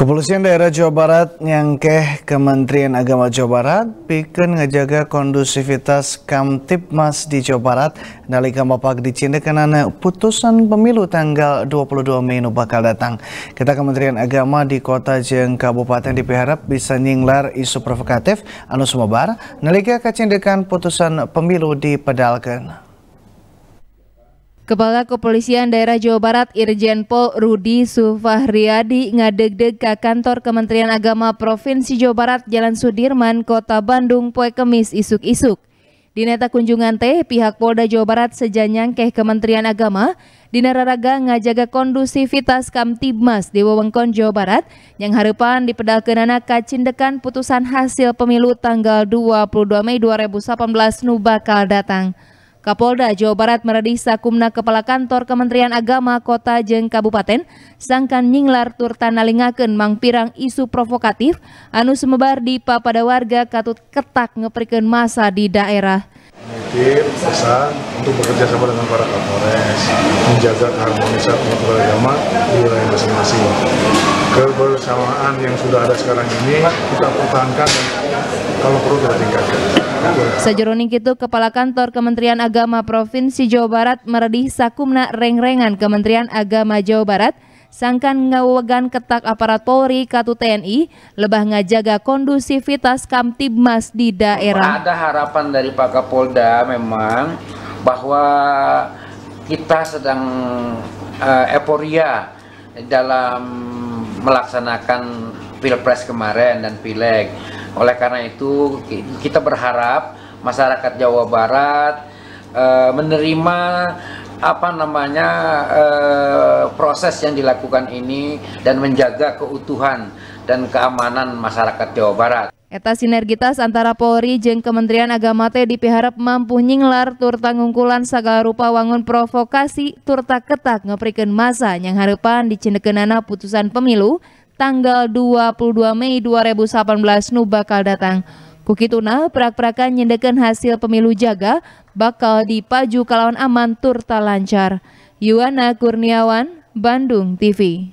Kepolisian daerah Jawa Barat nyangkeh Kementerian Agama Jawa Barat bikin ngejaga kondusivitas Kamtipmas di Jawa Barat nalika mapak di karena putusan pemilu tanggal 22 Mei nu bakal datang. Kita Kementerian Agama di kota Jeng kabupaten dipiharap bisa nyinglar isu provokatif anu sumebar nalika kacindekan putusan pemilu dipedalkeun. Kepala Kepolisian Daerah Jawa Barat Irjen Pol Rudi Sufahriadi ngadeg-deg ke kantor Kementerian Agama Provinsi Jawa Barat Jalan Sudirman, Kota Bandung, Poe Kemis, isuk-isuk. Di kunjungan teh, pihak Polda Jawa Barat sejanyang keh Kementerian Agama, dinararaga ngajaga kondusivitas Kamtibmas di Wewengkon Jawa Barat, yang harapan dipedalkenana kacindekan putusan hasil pemilu tanggal 22 Mei 2018 nubakal datang. Kapolda Jawa Barat meredih Sakumna Kepala Kantor Kementerian Agama Kota Jeng Kabupaten, sangkan nyinglar turta nalingaken mangpirang isu provokatif, anu semebar di pada warga katut ketak ngeperikan masa di daerah. Menitip pesan untuk bekerja sama dengan para kapolres, menjaga keharmonisan kultur agama di wilayah masing-masing. Kebersamaan yang sudah ada sekarang ini kita pertahankan dan kalau perlu kita tingkatkan. Sajeroning itu Kepala Kantor Kementerian Agama Provinsi Jawa Barat meredih sakumna reng-rengan Kementerian Agama Jawa Barat sangkan ngawegan ketak aparat Polri katu TNI lebah ngajaga kondusivitas Kamtibmas di daerah. Ada harapan dari Pak Kapolda memang bahwa kita sedang uh, euforia dalam melaksanakan pilpres kemarin dan pileg oleh karena itu kita berharap masyarakat Jawa Barat e, menerima apa namanya e, proses yang dilakukan ini dan menjaga keutuhan dan keamanan masyarakat Jawa Barat. Eta sinergitas antara Polri jeng Kementerian Agama teh dipiharap mampu nyinglar tur tangungkulan segala rupa wangun provokasi turta ketak ngeprikan masa yang harapan dicendekeunana putusan pemilu tanggal 22 Mei 2018 nu bakal datang. Kukituna prak-prakan nyendekan hasil pemilu jaga bakal dipaju kalawan aman turta lancar. Yuana Kurniawan, Bandung TV.